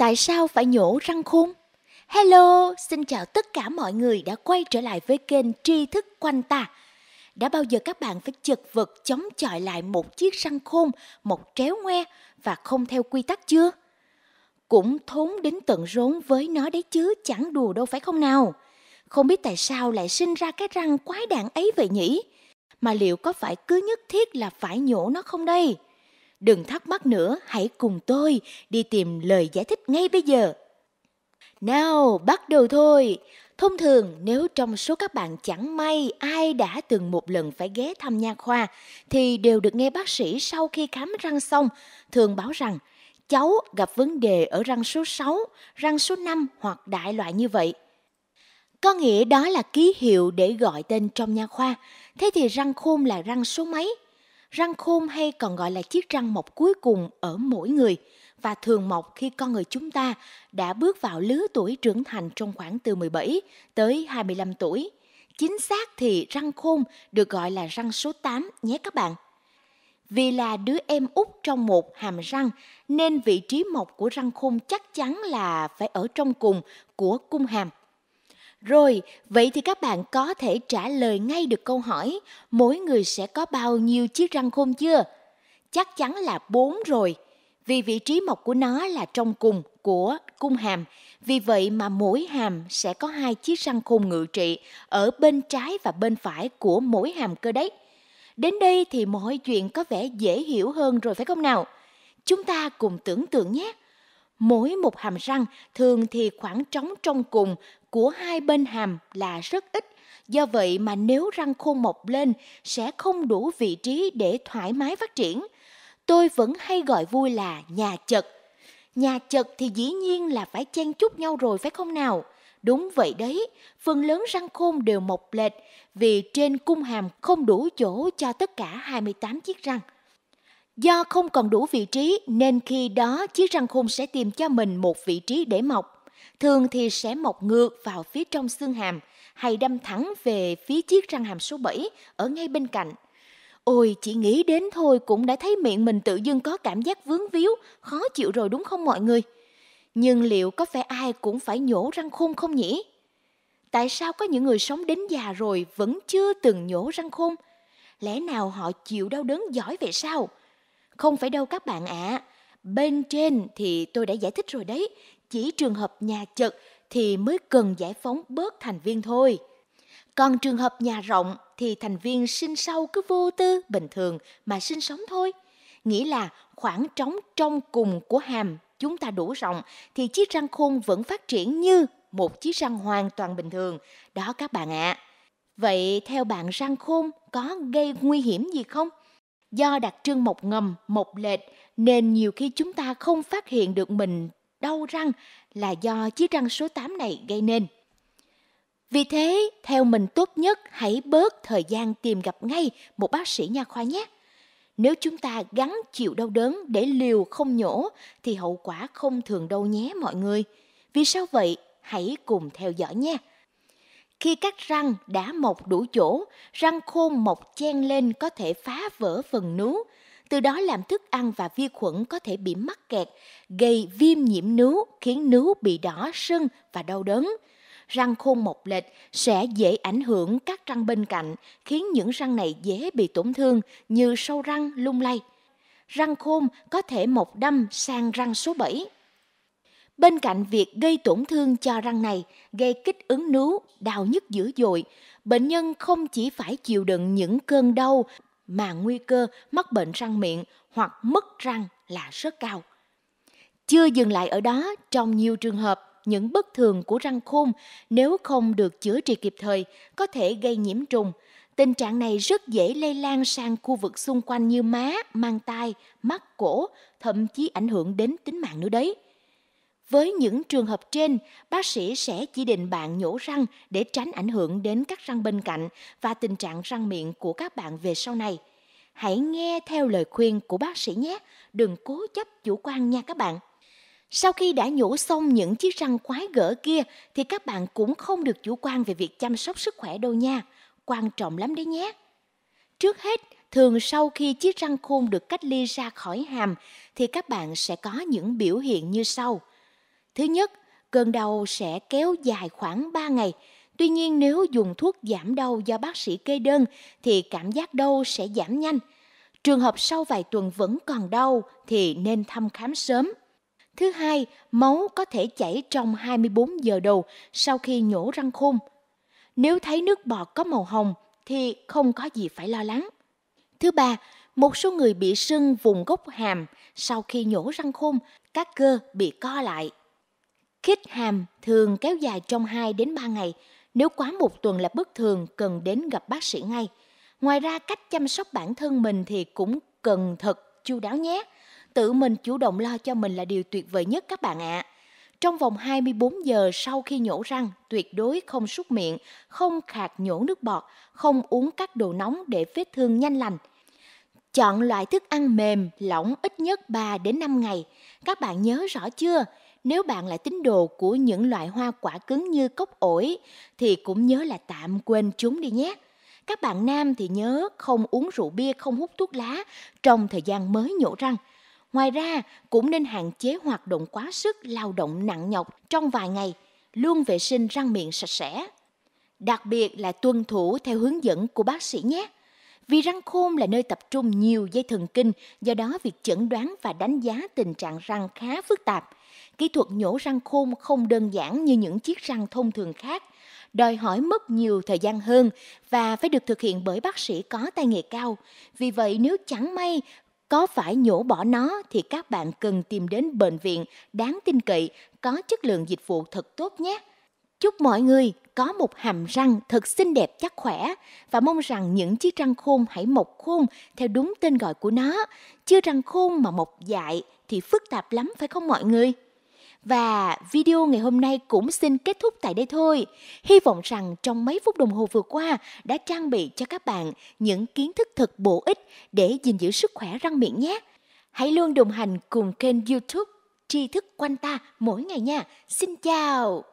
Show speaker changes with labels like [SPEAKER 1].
[SPEAKER 1] tại sao phải nhổ răng khôn? Hello, xin chào tất cả mọi người đã quay trở lại với kênh Tri Thức Quanh Ta. Đã bao giờ các bạn phải chật vật chống chọi lại một chiếc răng khôn, một tréo ngoe và không theo quy tắc chưa? Cũng thốn đến tận rốn với nó đấy chứ, chẳng đùa đâu phải không nào? Không biết tại sao lại sinh ra cái răng quái đạn ấy vậy nhỉ? Mà liệu có phải cứ nhất thiết là phải nhổ nó không đây? đừng thắc mắc nữa, hãy cùng tôi đi tìm lời giải thích ngay bây giờ. Nào, bắt đầu thôi. Thông thường, nếu trong số các bạn chẳng may ai đã từng một lần phải ghé thăm nha khoa, thì đều được nghe bác sĩ sau khi khám răng xong, thường báo rằng cháu gặp vấn đề ở răng số 6, răng số 5 hoặc đại loại như vậy. Có nghĩa đó là ký hiệu để gọi tên trong nha khoa. Thế thì răng khôn là răng số mấy? Răng khôn hay còn gọi là chiếc răng mọc cuối cùng ở mỗi người và thường mọc khi con người chúng ta đã bước vào lứa tuổi trưởng thành trong khoảng từ 17 tới 25 tuổi. Chính xác thì răng khôn được gọi là răng số 8 nhé các bạn. Vì là đứa em út trong một hàm răng nên vị trí mọc của răng khôn chắc chắn là phải ở trong cùng của cung hàm rồi, vậy thì các bạn có thể trả lời ngay được câu hỏi mỗi người sẽ có bao nhiêu chiếc răng khôn chưa? Chắc chắn là 4 rồi, vì vị trí mọc của nó là trong cùng của cung hàm. Vì vậy mà mỗi hàm sẽ có hai chiếc răng khôn ngự trị ở bên trái và bên phải của mỗi hàm cơ đấy. Đến đây thì mọi chuyện có vẻ dễ hiểu hơn rồi phải không nào? Chúng ta cùng tưởng tượng nhé mỗi một hàm răng thường thì khoảng trống trong cùng của hai bên hàm là rất ít, do vậy mà nếu răng khôn mọc lên sẽ không đủ vị trí để thoải mái phát triển. Tôi vẫn hay gọi vui là nhà chật. Nhà chật thì dĩ nhiên là phải chen chúc nhau rồi phải không nào? Đúng vậy đấy, phần lớn răng khôn đều mọc lệch vì trên cung hàm không đủ chỗ cho tất cả 28 chiếc răng. Do không còn đủ vị trí nên khi đó chiếc răng khôn sẽ tìm cho mình một vị trí để mọc thường thì sẽ mọc ngược vào phía trong xương hàm hay đâm thẳng về phía chiếc răng hàm số 7 ở ngay bên cạnh. Ôi, chỉ nghĩ đến thôi cũng đã thấy miệng mình tự dưng có cảm giác vướng víu, khó chịu rồi đúng không mọi người? Nhưng liệu có phải ai cũng phải nhổ răng khôn không nhỉ? Tại sao có những người sống đến già rồi vẫn chưa từng nhổ răng khôn? Lẽ nào họ chịu đau đớn giỏi vậy sao? Không phải đâu các bạn ạ. À. Bên trên thì tôi đã giải thích rồi đấy, chỉ trường hợp nhà chật thì mới cần giải phóng bớt thành viên thôi. Còn trường hợp nhà rộng thì thành viên sinh sau cứ vô tư bình thường mà sinh sống thôi. nghĩ là khoảng trống trong cùng của hàm chúng ta đủ rộng thì chiếc răng khôn vẫn phát triển như một chiếc răng hoàn toàn bình thường. Đó các bạn ạ. À. Vậy theo bạn răng khôn có gây nguy hiểm gì không? Do đặc trưng một ngầm, một lệch nên nhiều khi chúng ta không phát hiện được mình đau răng là do chiếc răng số 8 này gây nên. Vì thế, theo mình tốt nhất hãy bớt thời gian tìm gặp ngay một bác sĩ nha khoa nhé. Nếu chúng ta gắn chịu đau đớn để liều không nhổ thì hậu quả không thường đâu nhé mọi người. Vì sao vậy? Hãy cùng theo dõi nha. Khi các răng đã mọc đủ chỗ, răng khôn mọc chen lên có thể phá vỡ phần nướu, từ đó làm thức ăn và vi khuẩn có thể bị mắc kẹt, gây viêm nhiễm nướu, khiến nướu bị đỏ, sưng và đau đớn. Răng khôn một lệch sẽ dễ ảnh hưởng các răng bên cạnh, khiến những răng này dễ bị tổn thương như sâu răng, lung lay. Răng khôn có thể mọc đâm sang răng số 7. Bên cạnh việc gây tổn thương cho răng này, gây kích ứng nướu, đau nhức dữ dội, bệnh nhân không chỉ phải chịu đựng những cơn đau mà nguy cơ mắc bệnh răng miệng hoặc mất răng là rất cao. Chưa dừng lại ở đó, trong nhiều trường hợp, những bất thường của răng khôn nếu không được chữa trị kịp thời có thể gây nhiễm trùng. Tình trạng này rất dễ lây lan sang khu vực xung quanh như má, mang tai, mắt, cổ, thậm chí ảnh hưởng đến tính mạng nữa đấy. Với những trường hợp trên, bác sĩ sẽ chỉ định bạn nhổ răng để tránh ảnh hưởng đến các răng bên cạnh và tình trạng răng miệng của các bạn về sau này. Hãy nghe theo lời khuyên của bác sĩ nhé, đừng cố chấp chủ quan nha các bạn. Sau khi đã nhổ xong những chiếc răng quái gở kia thì các bạn cũng không được chủ quan về việc chăm sóc sức khỏe đâu nha, quan trọng lắm đấy nhé. Trước hết, thường sau khi chiếc răng khôn được cách ly ra khỏi hàm thì các bạn sẽ có những biểu hiện như sau – Thứ nhất, cơn đau sẽ kéo dài khoảng 3 ngày. Tuy nhiên nếu dùng thuốc giảm đau do bác sĩ kê đơn thì cảm giác đau sẽ giảm nhanh. Trường hợp sau vài tuần vẫn còn đau thì nên thăm khám sớm. Thứ hai, máu có thể chảy trong 24 giờ đầu sau khi nhổ răng khôn. Nếu thấy nước bọt có màu hồng thì không có gì phải lo lắng. Thứ ba, một số người bị sưng vùng gốc hàm sau khi nhổ răng khôn, các cơ bị co lại. Khít hàm thường kéo dài trong 2 đến 3 ngày, nếu quá một tuần là bất thường cần đến gặp bác sĩ ngay. Ngoài ra cách chăm sóc bản thân mình thì cũng cần thật chu đáo nhé. Tự mình chủ động lo cho mình là điều tuyệt vời nhất các bạn ạ. À. Trong vòng 24 giờ sau khi nhổ răng, tuyệt đối không súc miệng, không khạc nhổ nước bọt, không uống các đồ nóng để vết thương nhanh lành. Chọn loại thức ăn mềm, lỏng ít nhất 3 đến 5 ngày. Các bạn nhớ rõ chưa? nếu bạn là tín đồ của những loại hoa quả cứng như cốc ổi thì cũng nhớ là tạm quên chúng đi nhé. Các bạn nam thì nhớ không uống rượu bia, không hút thuốc lá trong thời gian mới nhổ răng. Ngoài ra, cũng nên hạn chế hoạt động quá sức, lao động nặng nhọc trong vài ngày, luôn vệ sinh răng miệng sạch sẽ. Đặc biệt là tuân thủ theo hướng dẫn của bác sĩ nhé. Vì răng khôn là nơi tập trung nhiều dây thần kinh, do đó việc chẩn đoán và đánh giá tình trạng răng khá phức tạp. Kỹ thuật nhổ răng khôn không đơn giản như những chiếc răng thông thường khác, đòi hỏi mất nhiều thời gian hơn và phải được thực hiện bởi bác sĩ có tay nghề cao. Vì vậy nếu chẳng may có phải nhổ bỏ nó thì các bạn cần tìm đến bệnh viện đáng tin cậy có chất lượng dịch vụ thật tốt nhé. Chúc mọi người có một hàm răng thật xinh đẹp chắc khỏe và mong rằng những chiếc răng khôn hãy mọc khôn theo đúng tên gọi của nó, chưa răng khôn mà mọc dại thì phức tạp lắm phải không mọi người? Và video ngày hôm nay cũng xin kết thúc tại đây thôi. Hy vọng rằng trong mấy phút đồng hồ vừa qua đã trang bị cho các bạn những kiến thức thật bổ ích để gìn giữ sức khỏe răng miệng nhé. Hãy luôn đồng hành cùng kênh YouTube tri thức quanh ta mỗi ngày nha. Xin chào!